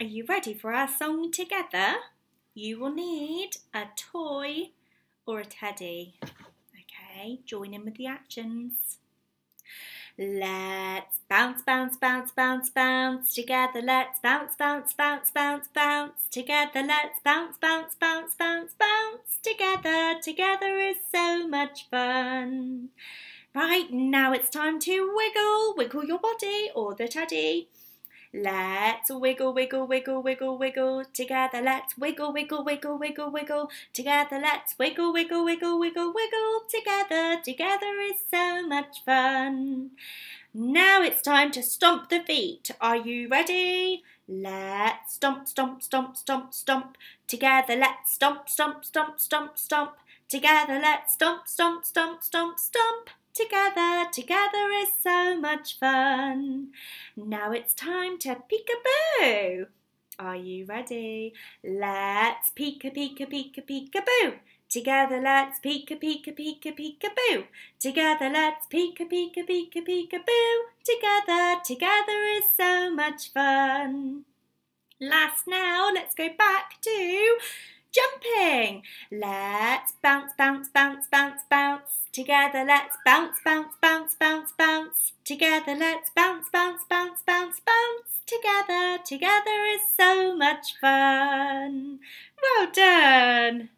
Are you ready for our song together? You will need a toy or a teddy. Okay, join in with the actions. Let's bounce, bounce, bounce, bounce, bounce together. Let's bounce, bounce, bounce, bounce, bounce together. Let's bounce, bounce, bounce, bounce, bounce together. Together is so much fun. Right now it's time to wiggle, wiggle your body or the teddy. Let's wiggle, wiggle, wiggle, wiggle, wiggle together. Let's wiggle, wiggle, wiggle, wiggle, wiggle together. Let's wiggle, wiggle, wiggle, wiggle, wiggle together. Together is so much fun. Now it's time to stomp the feet. Are you ready? Let's stomp, stomp, stomp, stomp, stomp together. Let's stomp, stomp, stomp, stomp, stomp together. Let's stomp, stomp, stomp, stomp, stomp. Together, together is so much fun. Now it's time to peek-a-boo. Are you ready? Let's peek a peek a peek a peek a boo. Together let's peek a peek a peek a peek a boo. Together let's peek a peek a peek a peek a boo. Together, together is so much fun. Last now, let's go back to jumping. Let's bounce, bounce, bounce, bounce, bounce. Together, let's bounce, bounce, bounce, bounce, bounce. Together, let's bounce, bounce, bounce, bounce, bounce. Together, together is so much fun. Well done.